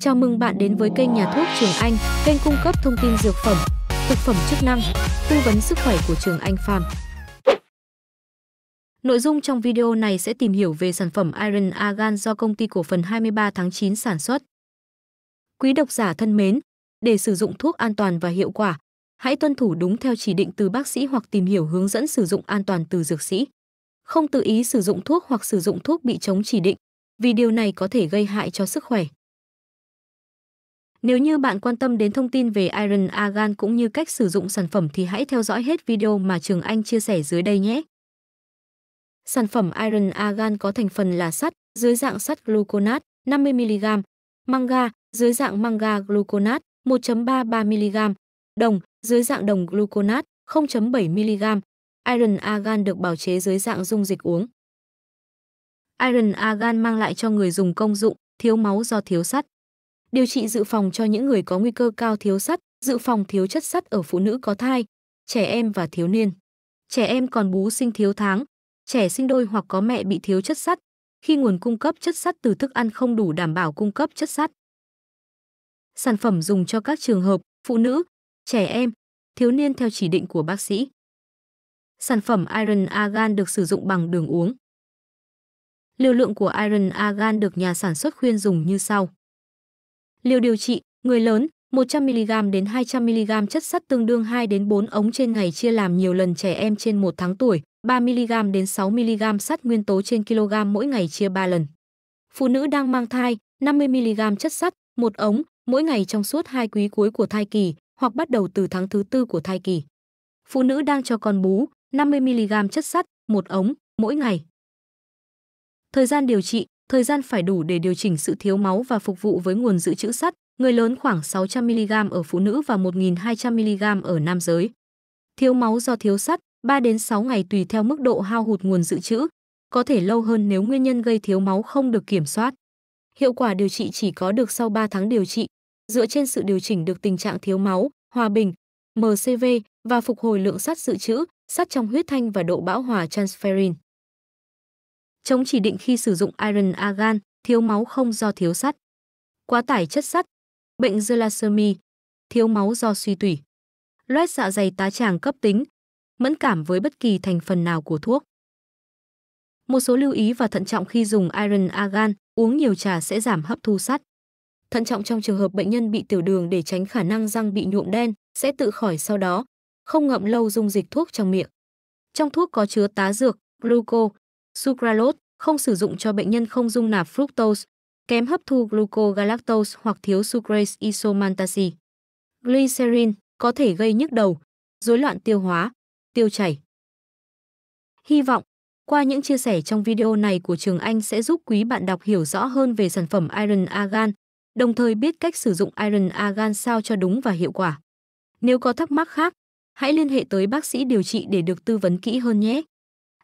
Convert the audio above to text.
Chào mừng bạn đến với kênh Nhà thuốc Trường Anh, kênh cung cấp thông tin dược phẩm, thực phẩm chức năng, tư vấn sức khỏe của Trường Anh Farm. Nội dung trong video này sẽ tìm hiểu về sản phẩm Iron Argan do công ty cổ phần 23 tháng 9 sản xuất. Quý độc giả thân mến, để sử dụng thuốc an toàn và hiệu quả, hãy tuân thủ đúng theo chỉ định từ bác sĩ hoặc tìm hiểu hướng dẫn sử dụng an toàn từ dược sĩ. Không tự ý sử dụng thuốc hoặc sử dụng thuốc bị chống chỉ định, vì điều này có thể gây hại cho sức khỏe. Nếu như bạn quan tâm đến thông tin về Iron Argan cũng như cách sử dụng sản phẩm thì hãy theo dõi hết video mà Trường Anh chia sẻ dưới đây nhé. Sản phẩm Iron Argan có thành phần là sắt dưới dạng sắt gluconat 50mg, manga dưới dạng manga gluconat 1.33mg, đồng dưới dạng đồng gluconat 0.7mg. Iron Argan được bào chế dưới dạng dung dịch uống. Iron Argan mang lại cho người dùng công dụng thiếu máu do thiếu sắt điều trị dự phòng cho những người có nguy cơ cao thiếu sắt, dự phòng thiếu chất sắt ở phụ nữ có thai, trẻ em và thiếu niên. Trẻ em còn bú sinh thiếu tháng, trẻ sinh đôi hoặc có mẹ bị thiếu chất sắt, khi nguồn cung cấp chất sắt từ thức ăn không đủ đảm bảo cung cấp chất sắt. Sản phẩm dùng cho các trường hợp phụ nữ, trẻ em, thiếu niên theo chỉ định của bác sĩ. Sản phẩm Iron Argan được sử dụng bằng đường uống. Liều lượng của Iron Argan được nhà sản xuất khuyên dùng như sau. Liều điều trị, người lớn, 100mg đến 200mg chất sắt tương đương 2 đến 4 ống trên ngày chia làm nhiều lần trẻ em trên 1 tháng tuổi, 3mg đến 6mg sắt nguyên tố trên kg mỗi ngày chia 3 lần. Phụ nữ đang mang thai, 50mg chất sắt, một ống, mỗi ngày trong suốt 2 quý cuối của thai kỳ hoặc bắt đầu từ tháng thứ tư của thai kỳ. Phụ nữ đang cho con bú, 50mg chất sắt, một ống, mỗi ngày. Thời gian điều trị, thời gian phải đủ để điều chỉnh sự thiếu máu và phục vụ với nguồn dự trữ sắt, người lớn khoảng 600 mg ở phụ nữ và 1200 mg ở nam giới. Thiếu máu do thiếu sắt, 3 đến 6 ngày tùy theo mức độ hao hụt nguồn dự trữ, có thể lâu hơn nếu nguyên nhân gây thiếu máu không được kiểm soát. Hiệu quả điều trị chỉ có được sau 3 tháng điều trị, dựa trên sự điều chỉnh được tình trạng thiếu máu, hòa bình, MCV và phục hồi lượng sắt dự trữ, sắt trong huyết thanh và độ bão hòa transferrin chống chỉ định khi sử dụng iron agan, thiếu máu không do thiếu sắt, quá tải chất sắt, bệnh glycemia, thiếu máu do suy tủy, loét dạ dày tá tràng cấp tính, mẫn cảm với bất kỳ thành phần nào của thuốc. Một số lưu ý và thận trọng khi dùng iron agan, uống nhiều trà sẽ giảm hấp thu sắt. Thận trọng trong trường hợp bệnh nhân bị tiểu đường để tránh khả năng răng bị nhuộm đen sẽ tự khỏi sau đó, không ngậm lâu dung dịch thuốc trong miệng. Trong thuốc có chứa tá dược, gluco, sucralose, không sử dụng cho bệnh nhân không dung nạp fructose, kém hấp thu glucogalactose hoặc thiếu sucrase isomaltase. Glycerin có thể gây nhức đầu, rối loạn tiêu hóa, tiêu chảy. Hy vọng, qua những chia sẻ trong video này của Trường Anh sẽ giúp quý bạn đọc hiểu rõ hơn về sản phẩm Iron Argan, đồng thời biết cách sử dụng Iron Argan sao cho đúng và hiệu quả. Nếu có thắc mắc khác, hãy liên hệ tới bác sĩ điều trị để được tư vấn kỹ hơn nhé.